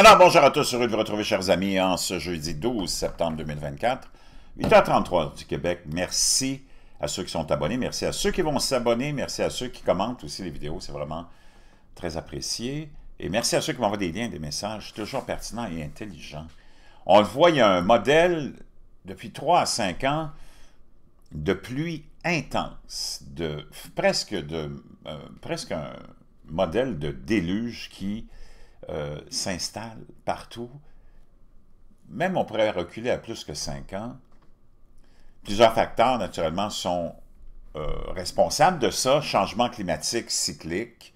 Alors, bonjour à tous, heureux de vous retrouver, chers amis, en ce jeudi 12 septembre 2024, 8h33 du Québec. Merci à ceux qui sont abonnés, merci à ceux qui vont s'abonner, merci à ceux qui commentent aussi les vidéos, c'est vraiment très apprécié. Et merci à ceux qui m'envoient des liens, des messages, toujours pertinents et intelligents. On le voit, il y a un modèle, depuis 3 à 5 ans, de pluie intense, de presque, de, euh, presque un modèle de déluge qui s'installent euh, s'installe partout. Même on pourrait reculer à plus que cinq ans. Plusieurs facteurs, naturellement, sont euh, responsables de ça. Changement climatique cyclique.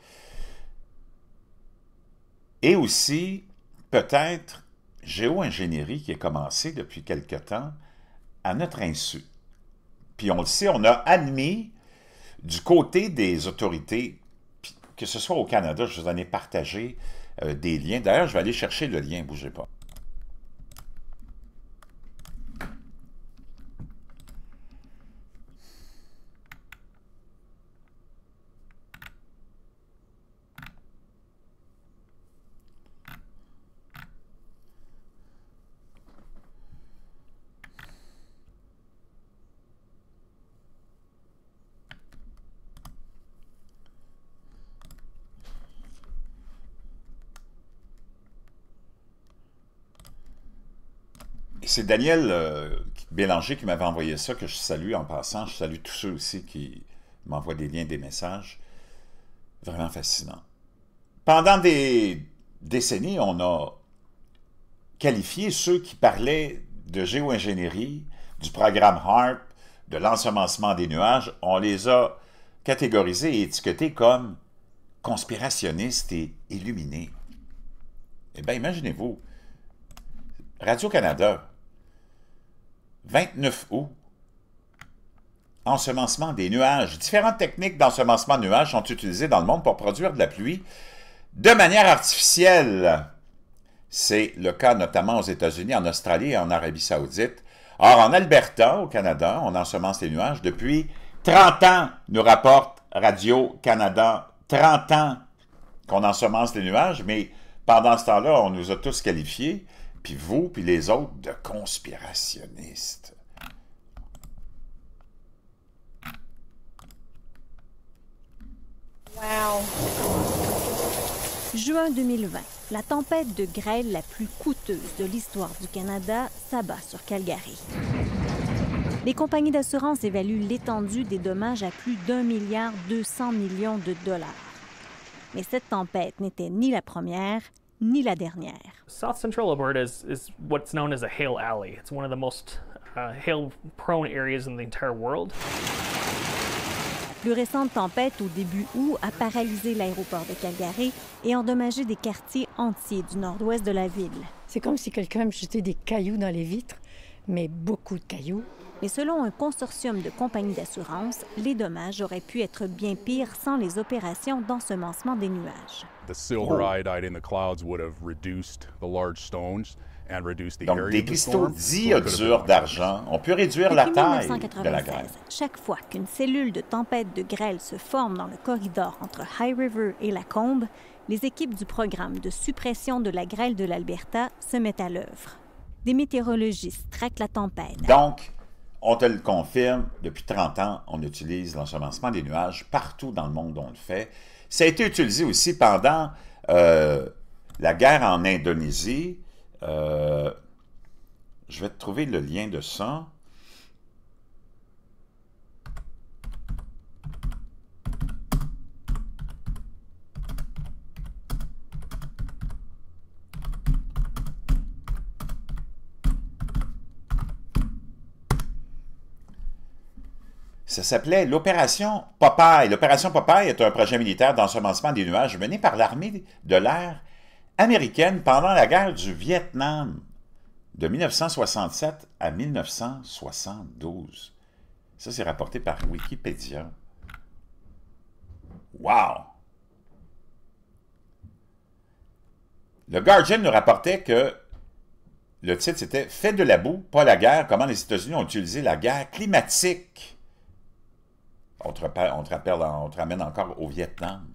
Et aussi, peut-être, géo-ingénierie qui a commencé depuis quelque temps à notre insu. Puis on le sait, on a admis du côté des autorités, que ce soit au Canada, je vous en ai partagé euh, des liens. D'ailleurs, je vais aller chercher le lien, bougez pas. c'est Daniel euh, Bélanger qui m'avait envoyé ça, que je salue en passant. Je salue tous ceux aussi qui m'envoient des liens, des messages. Vraiment fascinant. Pendant des décennies, on a qualifié ceux qui parlaient de géo-ingénierie, du programme HARP, de l'ensemencement des nuages. On les a catégorisés et étiquetés comme conspirationnistes et illuminés. Eh bien, imaginez-vous, Radio-Canada, 29 août, ensemencement des nuages. Différentes techniques d'ensemencement de nuages sont utilisées dans le monde pour produire de la pluie de manière artificielle. C'est le cas notamment aux États-Unis, en Australie et en Arabie saoudite. Or, en Alberta, au Canada, on ensemence les nuages depuis 30 ans, nous rapporte Radio-Canada. 30 ans qu'on ensemence les nuages, mais pendant ce temps-là, on nous a tous qualifiés puis vous, puis les autres de conspirationnistes. Juin 2020, la tempête de grêle la plus coûteuse de l'histoire du Canada s'abat sur Calgary. Les compagnies d'assurance évaluent l'étendue des dommages à plus d'un milliard deux 200 millions de dollars. Mais cette tempête n'était ni la première, ni la dernière. South Central Alberta is, what's known as a hail alley. It's one of the most uh, hail prone areas in the entire world. La plus récente tempête au début août a paralysé l'aéroport de Calgary et endommagé des quartiers entiers du nord-ouest de la ville. C'est comme si quelqu'un me jetait des cailloux dans les vitres, mais beaucoup de cailloux. Mais selon un consortium de compagnies d'assurance, les dommages auraient pu être bien pires sans les opérations d'ensemencement des nuages the Donc, des cristaux d'argent, on peut réduire la taille de la grêle. Chaque fois qu'une cellule de tempête de grêle se forme dans le corridor entre High River et la Combe, les équipes du programme de suppression de la grêle de l'Alberta se mettent à l'œuvre. Des météorologistes traquent la tempête. Donc, on te le confirme, depuis 30 ans, on utilise l'ensemencement des nuages partout dans le monde, on le fait. Ça a été utilisé aussi pendant euh, la guerre en Indonésie. Euh, je vais te trouver le lien de ça. Ça s'appelait l'opération Popeye. L'opération Popeye est un projet militaire d'ensemencement des nuages mené par l'armée de l'air américaine pendant la guerre du Vietnam de 1967 à 1972. Ça, c'est rapporté par Wikipédia. Wow! Le Guardian nous rapportait que le titre c'était « Fait de la boue, pas la guerre, comment les États-Unis ont utilisé la guerre climatique on te, on ramène encore au Vietnam.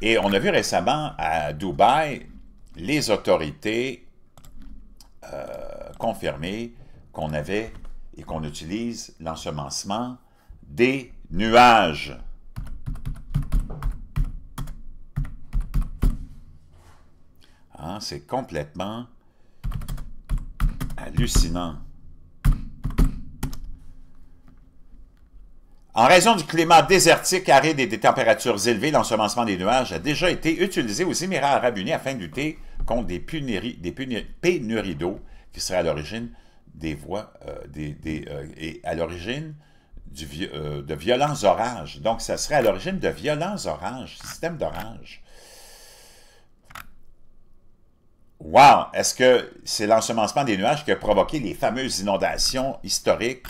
Et on a vu récemment à Dubaï les autorités euh, confirmer qu'on avait et qu'on utilise l'ensemencement des nuages. Hein, c'est complètement hallucinant. En raison du climat désertique, aride et des températures élevées, l'ensemencement des nuages a déjà été utilisé aux Émirats arabes unis afin de lutter contre des, pénuries d'eau qui seraient à l'origine des voies euh, euh, et à l'origine euh, de violents orages. Donc, ça serait à l'origine de violents orages, système d'orages. Wow! Est-ce que c'est l'ensemencement des nuages qui a provoqué les fameuses inondations historiques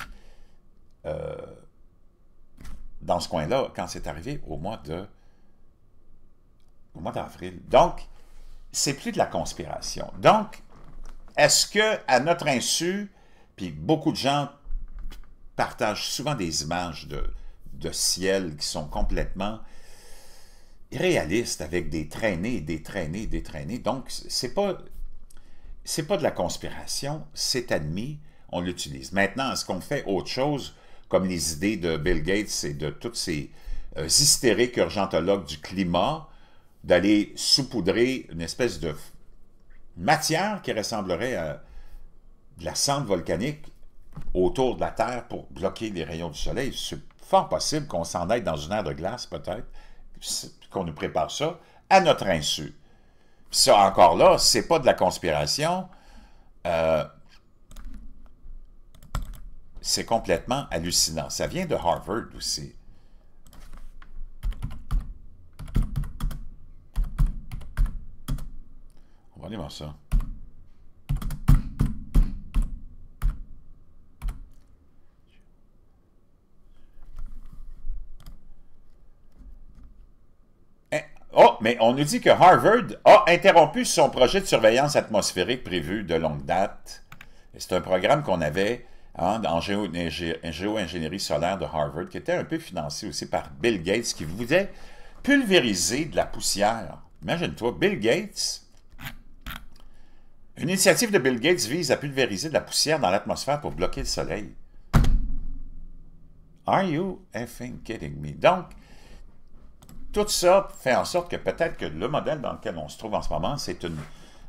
dans ce coin-là quand c'est arrivé au mois de au mois d'avril. Donc, c'est plus de la conspiration. Donc, est-ce que, à notre insu, puis beaucoup de gens partagent souvent des images de, de ciel qui sont complètement irréalistes, avec des traînées, des traînées, des traînées. Donc, c'est pas, c'est pas de la conspiration, c'est admis, on l'utilise. Maintenant, est-ce qu'on fait autre chose comme les idées de Bill Gates et de tous ces euh, hystériques urgentologues du climat, d'aller saupoudrer une espèce de matière qui ressemblerait à de la cendre volcanique autour de la Terre pour bloquer les rayons du Soleil. C'est fort possible qu'on s'en aille dans une aire de glace, peut-être, qu'on nous prépare ça à notre insu. Ça, encore là, c'est pas de la conspiration. Euh, c'est complètement hallucinant. Ça vient de Harvard aussi. On va aller voir ça. Eh, oh, mais on nous dit que Harvard a interrompu son projet de surveillance atmosphérique prévu de longue date. C'est un programme qu'on avait Hein, en géo-ingénierie solaire de Harvard, qui était un peu financé aussi par Bill Gates, qui voulait pulvériser de la poussière. Imagine-toi, Bill Gates, une initiative de Bill Gates vise à pulvériser de la poussière dans l'atmosphère pour bloquer le soleil. Are you effing kidding me? Donc, tout ça fait en sorte que peut-être que le modèle dans lequel on se trouve en ce moment, c'est une,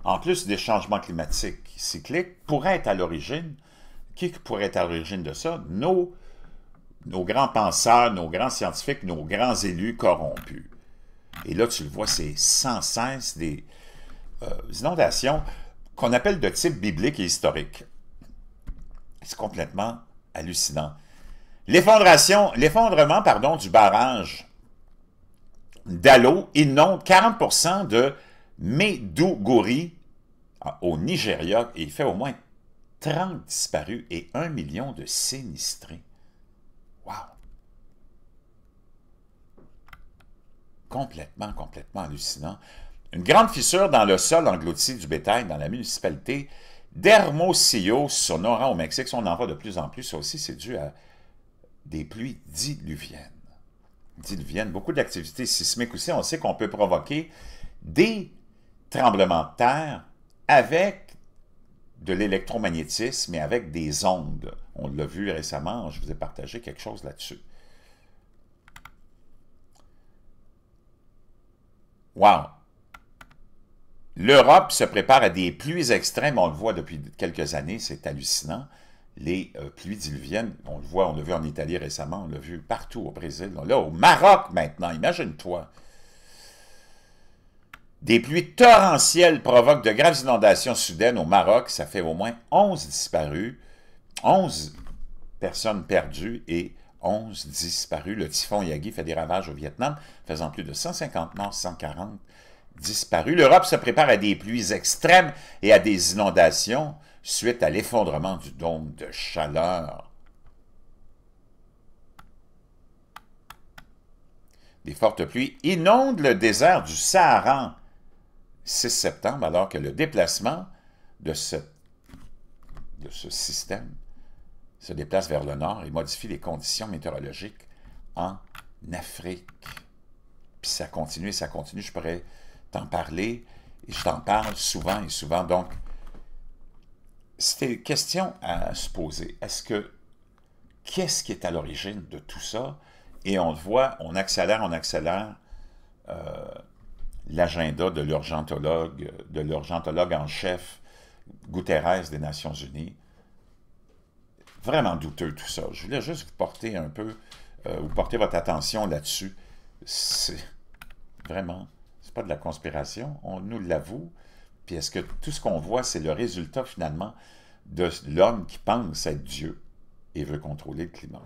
en plus des changements climatiques cycliques, pourrait être à l'origine qui pourrait être à l'origine de ça? Nos, grands penseurs, nos grands scientifiques, nos grands élus corrompus. Et là, tu le vois, c'est sans cesse des euh, inondations qu'on appelle de type biblique et historique. C'est complètement hallucinant. L'effondrement du barrage d'Alo inonde 40 de Médougouri ah, au Nigeria et il fait au moins 30 disparus et 1 million de sinistrés. Wow! Complètement, complètement hallucinant. Une grande fissure dans le sol englouti du bétail dans la municipalité d'Hermosillo, sonora au Mexique. On en voit de plus en plus. Ça aussi, c'est dû à des pluies diluviennes. Diluviennes. Beaucoup d'activités sismiques aussi. On sait qu'on peut provoquer des tremblements de terre avec de l'électromagnétisme, mais avec des ondes. On l'a vu récemment, je vous ai partagé quelque chose là-dessus. Wow! L'Europe se prépare à des pluies extrêmes, on le voit depuis quelques années, c'est hallucinant. Les euh, pluies diluviennes, on le voit, on l'a vu en Italie récemment, on l'a vu partout au Brésil, là au Maroc maintenant, imagine-toi. Des pluies torrentielles provoquent de graves inondations soudaines au Maroc. Ça fait au moins 11 disparus, 11 personnes perdues et 11 disparus. Le typhon Yagi fait des ravages au Vietnam, faisant plus de 150 morts, 140 disparus. L'Europe se prépare à des pluies extrêmes et à des inondations suite à l'effondrement du dôme de chaleur. Des fortes pluies inondent le désert du Sahara 6 septembre, alors que le déplacement de ce, de ce système se déplace vers le nord et modifie les conditions météorologiques en Afrique. Puis ça continue et ça continue. Je pourrais t'en parler et je t'en parle souvent et souvent. Donc, c'était une question à se poser. Est-ce que qu'est-ce qui est à l'origine de tout ça? Et on le voit, on accélère, on accélère. Euh, l'agenda de l'urgentologue, de l'urgentologue en chef Guterres des Nations Unies. Vraiment douteux tout ça. Je voulais juste vous porter un peu, euh, vous porter votre attention là-dessus. C'est vraiment, c'est pas de la conspiration, on nous l'avoue. Puis est-ce que tout ce qu'on voit, c'est le résultat finalement de l'homme qui pense être Dieu et veut contrôler le climat?